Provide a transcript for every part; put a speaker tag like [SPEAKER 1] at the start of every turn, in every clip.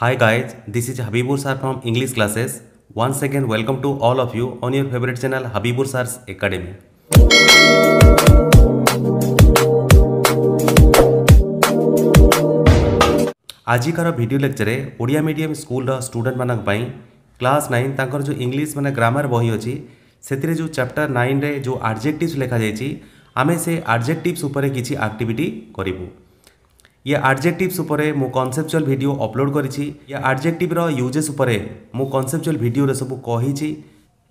[SPEAKER 1] Hi guys, this is Habibur Sir from English classes. Once again, welcome to all of you on your favorite channel Habibur Sir's Academy. ଆଜିକାର video ଲେକ୍ଚରରେ Odia medium ସ୍କୁଲର ଷ୍ଟୁଡେଣ୍ଟମାନଙ୍କ ପାଇଁ class nine ତାଙ୍କର ଯେଉଁ English ମାନେ grammar ବହି ଅଛି ସେଥିରେ ଯେଉଁ ଚାପ୍ଟର ନାଇନ୍ରେ ଯେଉଁ ଆଡ଼ଜେକ୍ଟିଭ୍ସ ଲେଖାଯାଇଛି ଆମେ ସେ ଆଡ଼ଜେକ୍ଟିଭ୍ସ ଉପରେ କିଛି ଆକ୍ଟିଭିଟି କରିବୁ ये आडजेक्टिव्स उपरे मु कनसेप्चुआल भिडियो अपलोड करिछि ये आडजेक्टिव रो यूजेस मु कनसेप्चुआल भिडियो सब कहिछि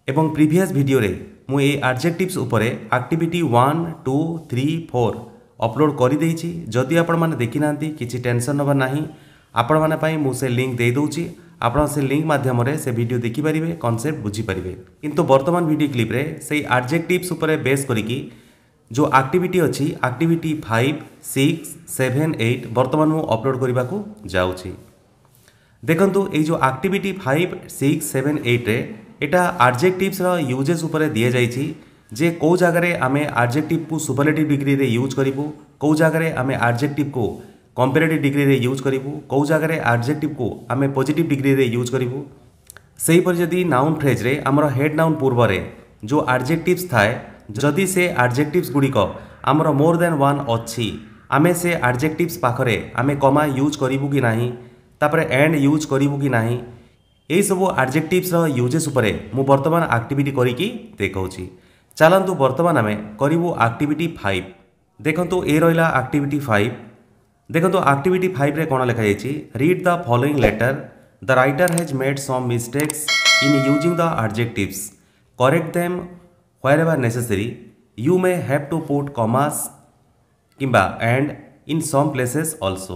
[SPEAKER 1] एवं प्रीवियस भिडियो रे मु ए आडजेक्टिव्स उपरे एक्टिविटी 1 अपलोड करि देछि जदि आपण माने देखि ना किछि टेंशन नबा नाही आपण माने पई मु से लिंक दे दउछि ଆପଣ ସେ ଲିଙ୍କ ମାଧ୍ୟମରେ ସେ ଭିଡ଼ିଓ ଦେଖିପାରିବେ କନସେପ୍ଟ ବୁଝିପାରିବେ କିନ୍ତୁ ବର୍ତ୍ତମାନ ଭିଡ଼ିଓ କ୍ଲିପ୍ରେ ସେଇ जो ଆକ୍ଟିଭିଟି ଅଛି activity five six seven eight ବର୍ତ୍ତମାନ ମୁଁ ଅପଲୋଡ଼ କରିବାକୁ ଯାଉଛି ଦେଖନ୍ତୁ ଏଇ ଯେଉଁ ଆକ୍ଟିଭିଟି ଫାଇଭ୍ ସିକ୍ସ ସେଭେନ୍ ଏଇଟ୍ରେ ଏଇଟା ଆଡ଼ଜେକ୍ଟିଭ୍ସର ୟୁଜେସ୍ ଉପରେ ଦିଆଯାଇଛି ଯେ କେଉଁ ଜାଗାରେ ଆମେ ଆଡ଼ଜେକ୍ଟିଭ୍କୁ ସୁପରଲେଟିଭ୍ ଡିଗ୍ରୀରେ ୟୁଜ୍ କରିବୁ କେଉଁ ଜାଗାରେ ଆମେ ଆଡ଼ଜେକ୍ଟିଭ୍କୁ କମ୍ପେରେଟିଭ୍ ଡିଗ୍ରୀରେ ୟୁଜ୍ କରିବୁ କେଉଁ ଜାଗାରେ ଆଡ଼ଜେକ୍ଟିଭ୍କୁ ଆମେ ପଜିଟିଭ୍ ଡିଗ୍ରୀରେ ୟୁଜ୍ କରିବୁ ସେହିପରି ଯଦି ନାଉନ୍ ଫ୍ରେଜ୍ରେ ଆମର ହେଡ଼୍ ନାଉନ୍ ପୂର୍ବରେ ଯେଉଁ ଆଡ଼ଜେକ୍ଟିଭ୍ସ ଥାଏ ଯଦି ସେ ଆଡ଼ଜେକ୍ଟିଭ୍ସଗୁଡ଼ିକ ଆମର ମୋର୍ ଦେନ୍ ୱାନ୍ ଅଛି ଆମେ ସେ ଆଡ଼ଜେକ୍ଟିଭ୍ସ ପାଖରେ ଆମେ କମା ୟୁଜ୍ କରିବୁ କି ନାହିଁ ତାପରେ ଏଣ୍ଡ ୟୁଜ୍ କରିବୁ କି ନାହିଁ ଏହିସବୁ ଆଡ଼ଜେକ୍ଟିଭ୍ସର ୟୁଜେସ୍ ଉପରେ ମୁଁ ବର୍ତ୍ତମାନ ଆକ୍ଟିଭିଟି କରିକି ଦେଖାଉଛି ଚାଲନ୍ତୁ ବର୍ତ୍ତମାନ ଆମେ କରିବୁ ଆକ୍ଟିଭିଟି ଫାଇଭ୍ ଦେଖନ୍ତୁ ଏ ରହିଲା ଆକ୍ଟିଭିଟି ଫାଇଭ୍ ଦେଖନ୍ତୁ ଆକ୍ଟିଭିଟି ଫାଇଭ୍ରେ କ'ଣ ଲେଖାଯାଇଛି read the following letter the writer has made some mistakes in using the adjectives correct them wherever necessary, you may have to put commas কিম্বা and in some places also.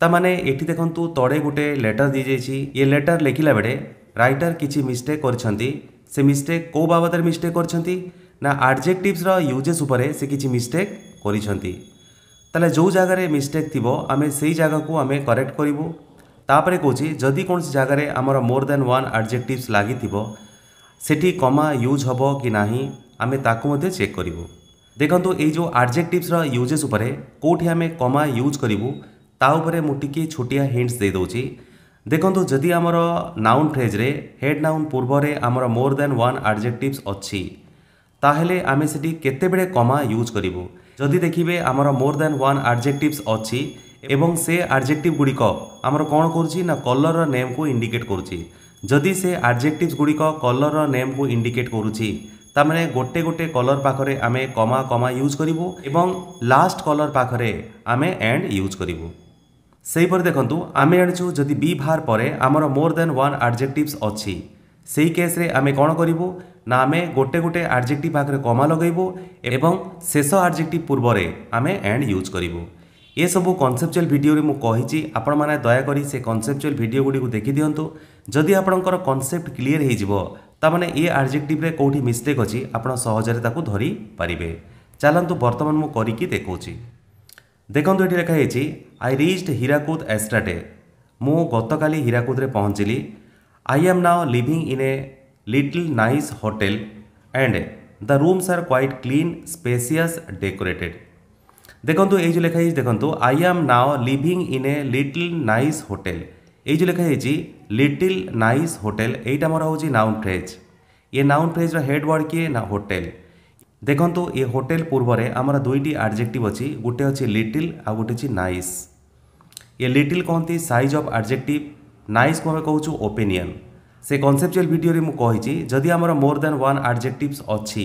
[SPEAKER 1] তামানে এটি দেখন্তু তড়ে গোটে letter দিয়েছি ইয়ে letter লেখিলা বেড়ে রাইটর কিছু mistake করছেন সে mistake কেউ বাবদরে মিস্টেক করছেন না আডজেকটিভসর ইউজেস উপরে সে কিছু মিস্টেক করছেন তাহলে যে জায়গার মিস্টেক থিব আমি সেই জায়গাকে আমি করেক্ট করবু তাপরে কৌছি যদি কোণী জায়গায় আমার মোর দেন ওয়ান আডজেকটিভস লাগিথিব সেটি কমা ইউজ হব কি না আমি তাকে মধ্যে চেক করবু দেখন্তু এই যে আর্জেকটিভসর ইউজেস উপরে কোটি আমি কমা ইউজ করবু তা উপরে মু টিকি ছোটিয়া হিন্টস দিয়ে দেছি দেখন্তু যদি আমার নাউন ফ্রেজরে হেড নাউন পূর্বরে আমার মোর দ্যান ওয়ান আর্জেকটিভস অছি তাহলে আমি সেটি কেতবে কমা ইউজ করবু যদি দেখবে আমার মোর দ্যান ওয়ান আর্জেকটিভস অছি এবং সে আর্জেকটিভ গুড়িক আমার কোণ করছি না কলরর নেমকু ইন্ডিকেট করছি ଯଦି ସେ ଆଡ଼ଜେକ୍ଟିଭ୍ସ ଗୁଡ଼ିକ କଲର୍ର ନେମ୍କୁ ଇଣ୍ଡିକେଟ୍ କରୁଛି ତାମାନେ ଗୋଟେ ଗୋଟେ କଲର୍ ପାଖରେ ଆମେ କମା କମା ୟୁଜ୍ କରିବୁ ଏବଂ ଲାଷ୍ଟ କଲର୍ ପାଖରେ ଆମେ ଏଣ୍ଡ ୟୁଜ୍ କରିବୁ ସେହିପରି ଦେଖନ୍ତୁ ଆମେ ଜାଣିଛୁ ଯଦି ବି ଭାର ପରେ ଆମର ମୋର୍ ଦେନ୍ ୱାନ୍ ଆଡ଼ଜେକ୍ଟିଭ୍ସ ଅଛି ସେହି କେସ୍ରେ ଆମେ କ'ଣ କରିବୁ ନା ଆମେ ଗୋଟେ ଗୋଟେ ଆଡ଼ଜେକ୍ଟିଭ୍ ପାଖରେ କମା ଲଗାଇବୁ ଏବଂ ଶେଷ ଆଡ଼ଜେକ୍ଟିଭ୍ ପୂର୍ବରେ ଆମେ ଏଣ୍ଡ ୟୁଜ୍ କରିବୁ ଏସବୁ କନସେପ୍ଚୁଆଲ୍ ଭିଡ଼ିଓରେ ମୁଁ କହିଛି ଆପଣମାନେ ଦୟାକରି ସେ କନସେପ୍ଚୁଆଲ୍ ଭିଡ଼ିଓ ଗୁଡ଼ିକୁ ଦେଖିଦିଅନ୍ତୁ ଯଦି ଆପଣଙ୍କର କନସେପ୍ଟ କ୍ଲିଅର ହୋଇଯିବ ତାମାନେ ଏ ଆଡ଼ଜେକ୍ଟିଭରେ କେଉଁଠି ମିଷ୍ଟେକ୍ ଅଛି ଆପଣ ସହଜରେ ତାକୁ ଧରିପାରିବେ ଚାଲନ୍ତୁ ବର୍ତ୍ତମାନ ମୁଁ କରିକି ଦେଖାଉଛି ଦେଖନ୍ତୁ ଏଠି ଲେଖା ହେଇଛି ଆଇ ରିଚ୍ଡ ହୀରାକୁଦ ଏଷ୍ଟ୍ରାଡେ ମୁଁ ଗତକାଲି ହୀରାକୁଦରେ ପହଞ୍ଚିଲି I am now living in a little nice hotel and the rooms are quite clean spacious decorated ଦେଖନ୍ତୁ ଏଇ ଯେଉଁ ଲେଖା ହେଇଛି ଦେଖନ୍ତୁ I am now living in a little nice hotel ଏଇ ଯେଉଁ ଲେଖା ହେଇଛି ଲିଟିଲ୍ ନାଇସ୍ ହୋଟେଲ୍ ଏଇଟା ମୋର ହେଉଛି ନାଉନ୍ ଫ୍ରେଜ୍ ଏ ନାଉନ୍ ଫ୍ରେଜ୍ର ହେଡ଼୍ ୱାର୍ଡ଼ କିଏ ନା ହୋଟେଲ୍ ଦେଖନ୍ତୁ ଏ ହୋଟେଲ୍ ପୂର୍ବରେ ଆମର ଦୁଇଟି ଆଡ଼ଜେକ୍ଟିଭ୍ ଅଛି ଗୋଟେ ଅଛି ଲିଟିଲ୍ ଆଉ ଗୋଟେ ଅଛି ନାଇସ୍ ଏ ଲିଟିଲ୍ କହନ୍ତି ସାଇଜ୍ ଅଫ୍ ଆଡ଼ଜେକ୍ଟିଭ୍ ନାଇସ୍ କୁ ଆମେ କହୁଛୁ ଓପିନିଅନ୍ ସେ କନସେପ୍ଚୁଆଲ୍ ଭିଡ଼ିଓରେ ମୁଁ କହିଛି ଯଦି ଆମର ମୋର୍ ଦେନ୍ ୱାନ୍ ଆଡ଼ଜେକ୍ଟିଭ୍ସ ଅଛି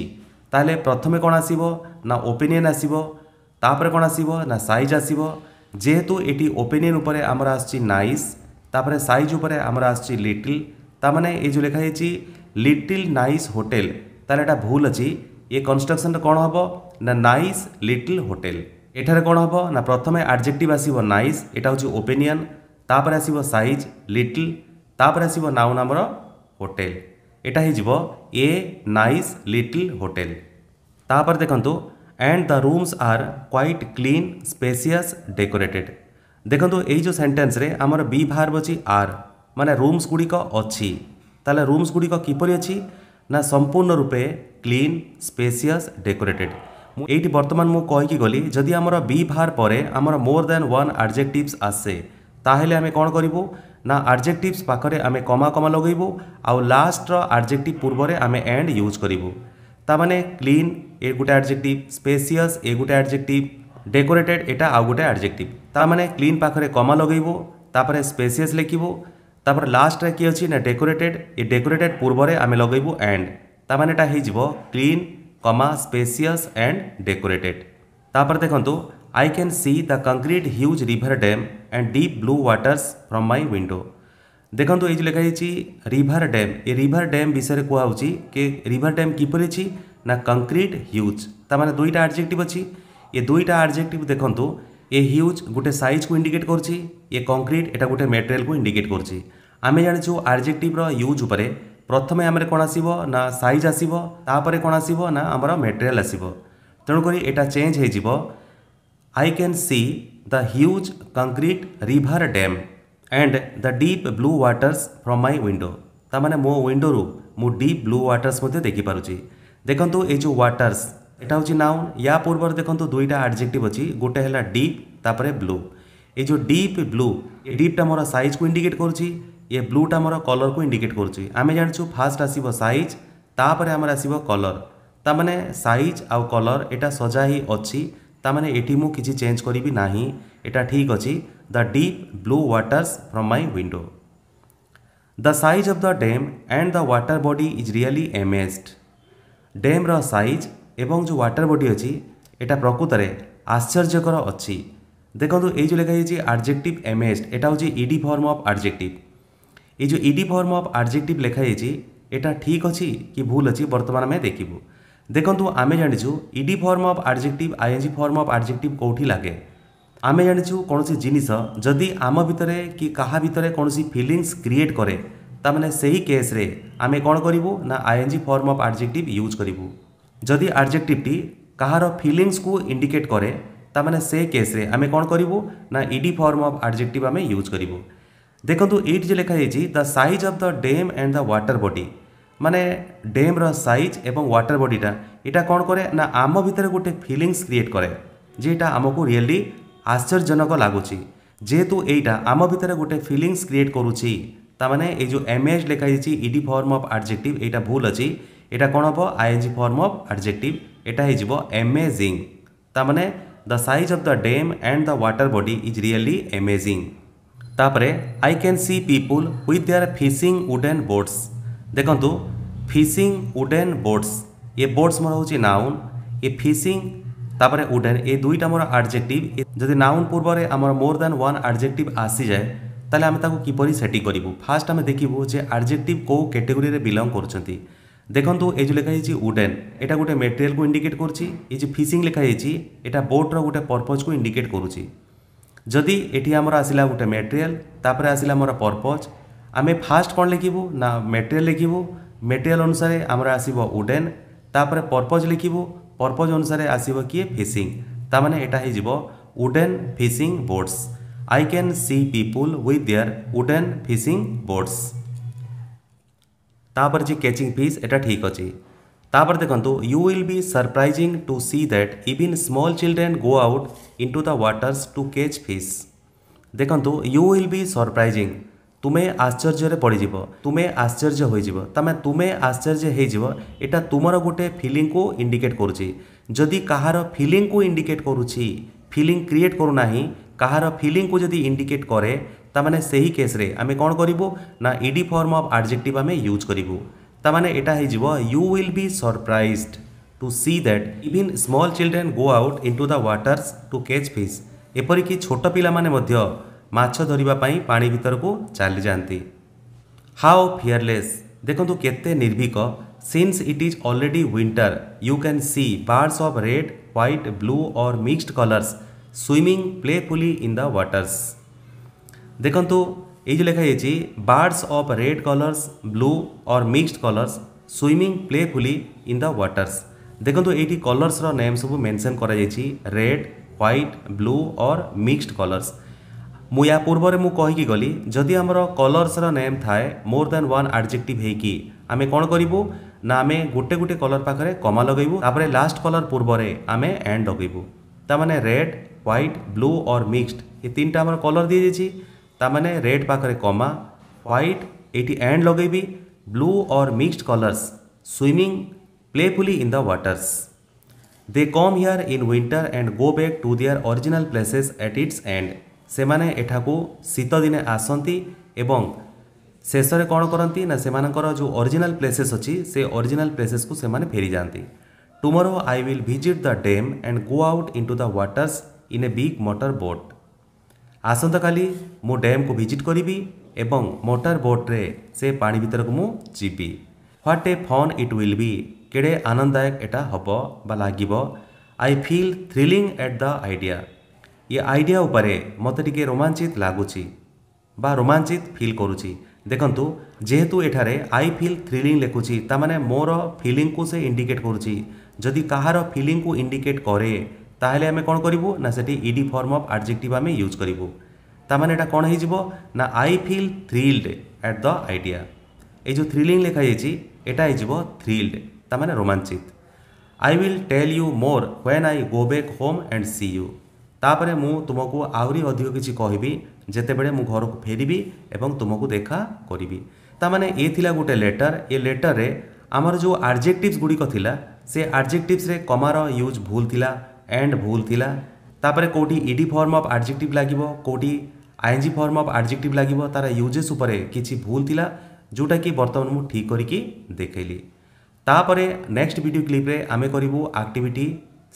[SPEAKER 1] ତାହେଲେ ପ୍ରଥମେ କ'ଣ ଆସିବ ନା ଓପିନିଅନ୍ ଆସିବ ତାପରେ କ'ଣ ଆସିବ ନା ସାଇଜ୍ ଆସିବ ଯେହେତୁ ଏଠି ଓପିନିଅନ୍ ଉପରେ ଆମର ଆସୁଛି ନାଇସ୍ ତାପରେ ସାଇଜ୍ ଉପରେ ଆମର ଆସୁଛି ଲିଟିଲ୍ ତାମାନେ ଏଇ ଯେଉଁ ଲେଖା ହେଇଛି ଲିଟିଲ୍ ନାଇସ୍ ହୋଟେଲ୍ ତାହେଲେ ଏଇଟା ଭୁଲ ଅଛି ଏ କନଷ୍ଟ୍ରକ୍ସନ୍ରେ କ'ଣ ହେବ ନା ନାଇସ୍ ଲିଟିଲ୍ ହୋଟେଲ୍ ଏଠାରେ କ'ଣ ହେବ ନା ପ୍ରଥମେ ଆଡ଼ଜେକ୍ଟିଭ୍ ଆସିବ ନାଇସ୍ ଏଇଟା ହେଉଛି ଓପେନିୟନ୍ ତାପରେ ଆସିବ ସାଇଜ୍ ଲିଟିଲ୍ ତାପରେ ଆସିବ ନାଉନ୍ ଆମର ହୋଟେଲ୍ ଏଇଟା ହେଇଯିବ ଏ ନାଇସ୍ ଲିଟିଲ୍ ହୋଟେଲ୍ ତାପରେ ଦେଖନ୍ତୁ and the rooms are quite clean spacious decorated ଦେଖନ୍ତୁ ଏଇ ଯେଉଁ ସେଣ୍ଟେନ୍ସରେ ଆମର ବି ଭାର୍ବ ଅଛି ଆର୍ ମାନେ ରୁମ୍ସ ଗୁଡ଼ିକ ଅଛି ତାହେଲେ ରୁମ୍ସ ଗୁଡ଼ିକ କିପରି ଅଛି ନା ସମ୍ପୂର୍ଣ୍ଣ ରୂପେ କ୍ଲିନ୍ ସ୍ପେସିୟସ୍ ଡେକୋରେଟେଡ୍ ମୁଁ ଏଇଠି ବର୍ତ୍ତମାନ ମୁଁ କହିକି ଗଲି ଯଦି ଆମର ବି ଭାର୍ ପରେ ଆମର ମୋର୍ ଦେନ୍ ୱାନ୍ ଆଡ଼ଜେକ୍ଟିଭ୍ସ ଆସେ ତାହେଲେ ଆମେ କ'ଣ କରିବୁ ନା ଆଡ଼ଜେକ୍ଟିଭ୍ସ ପାଖରେ ଆମେ କମା କମା ଲଗାଇବୁ ଆଉ ଲାଷ୍ଟର ଆଡ଼ଜେକ୍ଟିଭ୍ ପୂର୍ବରେ ଆମେ ଏଣ୍ଡ ୟୁଜ୍ କରିବୁ ତାମାନେ କ୍ଲିନ୍ ଏ ଗୋଟେ ଆଡ଼ଜେକ୍ଟିଭ୍ ସ୍ପେସିୟସ୍ ଏ ଗୋଟେ ଆଡ଼ଜେକ୍ଟିଭ୍ ডেকোরেটেড এটা আউ গোটে আডজেক্টিভ তা মানে ক্লিন পাখে কমা লগাইব তাপরে স্পেসিয়াস লেখিব তাপরে লাস্টরে কি অছি না ডেকোরেটেড এ ডেকোরেটেড পূর্বরে আমি লগাইব এন্ড তা মানে এটা হয়ে যাব clean comma spacious and decorated তাপরে দেখন্তু I can see the concrete huge river dam and deep blue waters from my window দেখন্তু এই যে লেখা হয়েছি রিভার ড্যাম এ রিভার ড্যাম বিষয়ে কুহাউছি কে রিভার ড্যাম কিপর ଅଛି ନା କଂକ୍ରିଟ୍ ହ୍ୟୁଜ୍ ତା ମାନେ ଦୁଇଟା ଆଡ଼ଜେକ୍ଟିଭ୍ ଅଛି ଏ ଦୁଇଟା ଆଡ଼ଜେକ୍ଟିଭ୍ ଦେଖନ୍ତୁ ଏ ହ୍ୟୁଜ୍ ଗୋଟେ ସାଇଜ୍କୁ ଇଣ୍ଡିକେଟ୍ କରୁଛି ଏ କଂକ୍ରିଟ୍ ଏଇଟା ଗୋଟେ ମେଟେରିଆଲ୍କୁ ଇଣ୍ଡିକେଟ୍ କରୁଛି ଆମେ ଜାଣିଛୁ ଆଡ଼ଜେକ୍ଟିଭ୍ର ୟୁଜ୍ ଉପରେ ପ୍ରଥମେ ଆମର କ'ଣ ଆସିବ ନା ସାଇଜ୍ ଆସିବ ତାପରେ କ'ଣ ଆସିବ ନା ଆମର ମେଟେରିଆଲ୍ ଆସିବ ତେଣୁକରି ଏଇଟା ଚେଞ୍ଜ ହୋଇଯିବ I can see the huge concrete river dam and the deep blue waters from my window ତା'ମାନେ ମୋ ୱିଣ୍ଡୋରୁ ମୁଁ ଡିପ୍ ବ୍ଲୁ ୱାଟର୍ସ ମଧ୍ୟ ଦେଖିପାରୁଛି ଦେଖନ୍ତୁ ଏଇ ଯେଉଁ ୱାଟର୍ସ এটা ହେଉଛି ନାଉନ୍ ୟା ପୂର୍ବରୁ ଦେଖନ୍ତୁ ଦୁଇଟା ଆଡ଼ଜେକ୍ଟିଭ୍ ଅଛି ଗୋଟେ ହେଲା ଡିପ୍ ତାପରେ ବ୍ଲୁ ଏ ଯେଉଁ ଡିପ୍ ବ୍ଲୁ ଏ ଡିପ୍ଟା ମୋର ସାଇଜ୍କୁ ଇଣ୍ଡିକେଟ୍ କରୁଛି ଏ ବ୍ଲୁଟା ମୋର କଲର୍କୁ ଇଣ୍ଡିକେଟ୍ କରୁଛି ଆମେ ଜାଣିଛୁ ଫାର୍ଷ୍ଟ ଆସିବ ସାଇଜ୍ ତାପରେ ଆମର ଆସିବ କଲର୍ ତାମାନେ ସାଇଜ୍ ଆଉ କଲର୍ ଏଇଟା ସଜା ହିଁ ଅଛି ତାମାନେ ଏଠି ମୁଁ କିଛି ଚେଞ୍ଜ କରିବି ନାହିଁ ଏଇଟା ଠିକ୍ ଅଛି the deep blue waters from my window the size of the dam and the water body is really amazed ଡ୍ୟାମ୍ର ସାଇଜ୍ এবং যে ওয়াটার বডি অছি এটা প্রকৃতরে আশ্চর্যকর অছি দেখুন এই যে লেখা ହେଇଛି ଆଡ଼ଜେକ୍ଟିଭ୍ ଏମେଜ୍ এটা হচ্ছে ইডি ফর্ম অফ ଆଡ଼ଜେକ୍ଟିଭ୍ এই যে ইডি ফর্ম অফ ଆଡ଼ଜେକ୍ଟିଭ୍ লেখা ହେଇଛି এটা ঠিক অছি কি ভুল অছি বর্তমান আমি দেখিব দেখুন আমি জানিছু ED form of adjective ING form of adjective কোটি লাগে আমি জানিছু কোণী জিনিস যদি আম ভিতরে কি কাহা ভিতরে কোণী ফিলিংস ক্রিয়েট করে তার মানে সেই কেস্রে আমি কোণ করবু না ING form of adjective use করবু ଯଦି ଆଡ଼ଜେକ୍ଟିଭ୍ଟି କାହାର ଫିଲିଙ୍ଗସ୍କୁ ଇଣ୍ଡିକେଟ୍ କରେ ତାମାନେ ସେ କେସ୍ରେ ଆମେ କ'ଣ କରିବୁ ନା ଇଡି ଫର୍ମ ଅଫ୍ ଆଡ଼ଜେକ୍ଟିଭ୍ ଆମେ ୟୁଜ୍ କରିବୁ ଦେଖନ୍ତୁ ଏଇଠି ଯେ ଲେଖାଯାଇଛି the size of the dam and the water body ମାନେ ଡ୍ୟାମ୍ର ସାଇଜ୍ ଏବଂ ୱାଟର ବଡିଟା ଏଇଟା କ'ଣ କରେ ନା ଆମ ଭିତରେ ଗୋଟେ ଫିଲିଙ୍ଗସ୍ କ୍ରିଏଟ୍ କରେ ଯେ ଏଇଟା ଆମକୁ ରିଏଲି ଆଶ୍ଚର୍ଯ୍ୟଜନକ ଲାଗୁଛି ଯେହେତୁ ଏଇଟା ଆମ ଭିତରେ ଗୋଟେ ଫିଲିଙ୍ଗସ୍ କ୍ରିଏଟ୍ କରୁଛି ତାମାନେ ଏଇ ଯେଉଁ ଏମ୍ ଏଚ୍ ଲେଖାଯାଇଛି ଇଡି ଫର୍ମ ଅଫ୍ ଆଡ଼ଜେକ୍ଟିଭ୍ ଏଇଟା ଭୁଲ ଅଛି এটা কোণ হব আইএনজি ফর্ম অফ আডজেক্টিভ এটা হয়ে যাব এমেজিং তার মানে the size of the dam and the water body is really amazing তাপরে I can see people with their fishing wooden boats দেখন্তু ফিসিং উডেন বোটস ये बोट्स मोर हूँ नाउन ये फिशिंग तापर उडेन ये दुईटा मोर आडजेक्टिव जदि नाउन पूर्व आमर मोर दैन वन आडजेक्टिव आसी जाए ताले आम ताकू किपर सेटिंग करूँ फास्ट आम देखू जे आडजेक्टिव कौ कैटेगोरी बिलंग करुँच ଦେଖନ୍ତୁ ଏ ଯେଉଁ ଲେଖା ହେଇଛି ଉଡ଼େନ୍ ଏଇଟା ଗୋଟେ ମେଟେରିଆଲ୍କୁ ଇଣ୍ଡିକେଟ୍ କରୁଛି ଏ ଯେଉଁ ଫିସିଂ ଲେଖା ହେଇଛି ଏଇଟା ବୋଟ୍ର ଗୋଟେ ପର୍ପଜ୍କୁ ଇଣ୍ଡିକେଟ୍ କରୁଛି ଯଦି ଏଠି ଆମର ଆସିଲା ଗୋଟେ ମେଟେରିଆଲ୍ ତାପରେ ଆସିଲା ଆମର ପର୍ପଜ୍ ଆମେ ଫାଷ୍ଟ କ'ଣ ଲେଖିବୁ ନା ମେଟେରିଆଲ୍ ଲେଖିବୁ ମେଟେରିଆଲ୍ ଅନୁସାରେ ଆମର ଆସିବ ଉଡ଼େନ୍ ତାପରେ ପର୍ପଜ୍ ଲେଖିବୁ ପର୍ପଜ୍ ଅନୁସାରେ ଆସିବ କିଏ ଫିସିଂ ତାମାନେ ଏଇଟା ହେଇଯିବ wooden fishing boats I can see people with their wooden fishing boats ତାପରେ ଯେ କେଚିଂ ଫିସ୍ ଏଇଟା ଠିକ୍ ଅଛି ତାପରେ ଦେଖନ୍ତୁ you will be surprising to see that even small children go out into the waters to catch fish ଦେଖନ୍ତୁ you will be surprising ତୁମେ ଆଶ୍ଚର୍ଯ୍ୟରେ ପଡ଼ିଯିବ ତୁମେ ଆଶ୍ଚର୍ଯ୍ୟ ହୋଇଯିବ ତମେ ତୁମେ ଆଶ୍ଚର୍ଯ୍ୟ ହୋଇଯିବ ଏଇଟା ତୁମର ଗୋଟେ ଫିଲିଂକୁ ଇଣ୍ଡିକେଟ୍ କରୁଛି ଯଦି କାହାର ଫିଲିଂକୁ ଇଣ୍ଡିକେଟ୍ କରୁଛି ଫିଲିଂ କ୍ରିଏଟ୍ କରୁନାହିଁ কাহার ফিলিংকু যদি ইন্ডিকেট করে তাহলে সেই কেস্রে আমি কম করবু না ইডি ফর্ম অফ আডজেক্টিভ আমি ইউজ করবু তাহলে এটা হয়ে যাব you will be surprised to see that even small children go out into the waters to catch fish এপরিকি ছোট পিলামানে মধ্য মাছ ধরিবা পাই পানি ভিতরকু চালি যাতে হাও ফিয়ারলেস দেখন্তু কেতে নির্ভীক since it is already winter you can see birds of red white blue or mixed colours swimming playfully in the waters দেখন্তু এই যে লেখা হয়েছে birds of red colours blue or mixed colours swimming playfully in the waters দেখন্তু এইটি কলর্সর name সব mention করা যাইছি red white blue or mixed colours ମୁଁ পূর্বরে ପୂର୍ବରେ ମୁଁ କହିକି ଗଲି ଯଦି ଆମର କଲର୍ସର ନେମ୍ ଥାଏ ମୋର୍ ଦେନ୍ ୱାନ୍ ଆଡ଼ଜେକ୍ଟିଭ୍ ହେଇକି ଆମେ କ'ଣ କରିବୁ ନା ଆମେ ଗୋଟେ ଗୋଟେ କଲର୍ ପାଖରେ କମା ଲଗାଇବୁ ତାପରେ ଲାଷ୍ଟ କଲର୍ ପୂର୍ବରେ ଆମେ ଏଣ୍ଡ ଲଗାଇବୁ ତାମାନେ red white blue or mixed এই তিনটা আমার কলর দিয়ে দিয়েছি তার মানে রেড পাখে কমা হোয়াইট এটি অ্যান্ড লগাইবি blue or mixed colours swimming playfully in the waters they come here in winter and go back to their original places at its end সেমানে এঠাকু শীত দিনে আসন্তি এবং ଶେଷରେ କ'ଣ କରନ୍ତି ନା ସେମାନଙ୍କର ଯେଉଁ ଅରିଜିନାଲ ପ୍ଲେସେସ୍ ଅଛି ସେ ଅରିଜିନାଲ ପ୍ଲେସେସ୍କୁ ସେମାନେ ଫେରିଯାଆନ୍ତି tomorrow I will visit the dam and go out into the waters in a big motor boat ଆସନ୍ତାକାଲି ମୁଁ ଡ୍ୟାମ୍କୁ ଭିଜିଟ୍ କରିବି ଏବଂ ମୋଟର ବୋଟ୍ରେ ସେ ପାଣି ଭିତରକୁ ମୁଁ ଯିବି what a fun it will be କେଡ଼େ ଆନନ୍ଦଦାୟକ ଏଇଟା ହେବ ବା ଲାଗିବ I feel thrilling at the idea ଏ ଆଇଡ଼ିଆ ଉପରେ ମୋତେ ଟିକିଏ ରୋମାଞ୍ଚିତ ଲାଗୁଛି ବା ରୋମାଞ୍ଚିତ ଫିଲ୍ କରୁଛି ଦେଖନ୍ତୁ ଯେହେତୁ ଏଠାରେ ଆଇ ଫିଲ୍ ଥ୍ରିଲିଂ ଲେଖୁଛି ତା'ମାନେ ମୋର ଫିଲିଂକୁ ସେ ଇଣ୍ଡିକେଟ୍ କରୁଛି ଯଦି କାହାର ଫିଲିଂକୁ ଇଣ୍ଡିକେଟ୍ କରେ তাহলে আমি কোন করিবো না সেটি ইডি ফর্ম অফ অ্যাডজেক্টিভ আমি ইউজ করিবো তা মানে এটা কোন হিজিবো না I feel thrilled at the idea এই যে থ্রিলিং লেখা হইছি এটা হিজিবো থ্রিলড তা মানে রোমাঞ্চিত I will tell you more when I go back home and see you তাপরে মু তোমাকো আউরি অধিক কিছি কইবি জেতে বড়ে মু ঘরকে ফেরিবি এবং তোমাকো দেখা করিবি তা মানে এ থিলা গুটে লেটার এ লেটারে আমারা যে অ্যাডজেক্টিভস গুড়ি ক থিলা সে অ্যাডজেক্টিভস রে কমারো ইউজ ভুল থিলা एंड भूल थिला तापर कोटी इडी फॉर्म ऑफ एडजेक्टिव लागिबो कोटी आईएनजी फॉर्म ऑफ एडजेक्टिव लागिबो तार यूजेस ऊपर भूल थिला जोटा कि वर्तमान मुझे ठीक करिकि देखैली तापर नेक्स्ट भिड क्लीप्रे रे आमे करिवु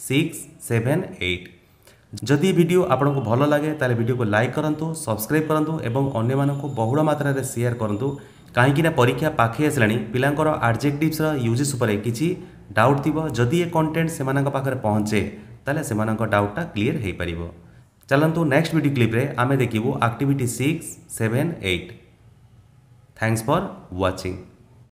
[SPEAKER 1] सिक्स सेभेन एट जदि वीडियो आपको भल लगे तेल भिडियो को लाइक करूँ सब्सक्राइब करूँ और अन्य बहुल मात्र सेयार करूँ कहीं परीक्षा पाखे आसला पिलांर आडजेक्टिवस यूजेस किसी डाउट थी जदि ये कंटेन्ट से पाखे पहुँचे ତାହେଲେ ସେମାନଙ୍କ ଡାଉଟ୍ଟା କ୍ଲିଅର୍ ହୋଇପାରିବ ଚାଲନ୍ତୁ ନେକ୍ସଟ ଭିଡ଼ିଓ କ୍ଲିପ୍ରେ ଆମେ ଦେଖିବୁ activity six seven eight thanks for watching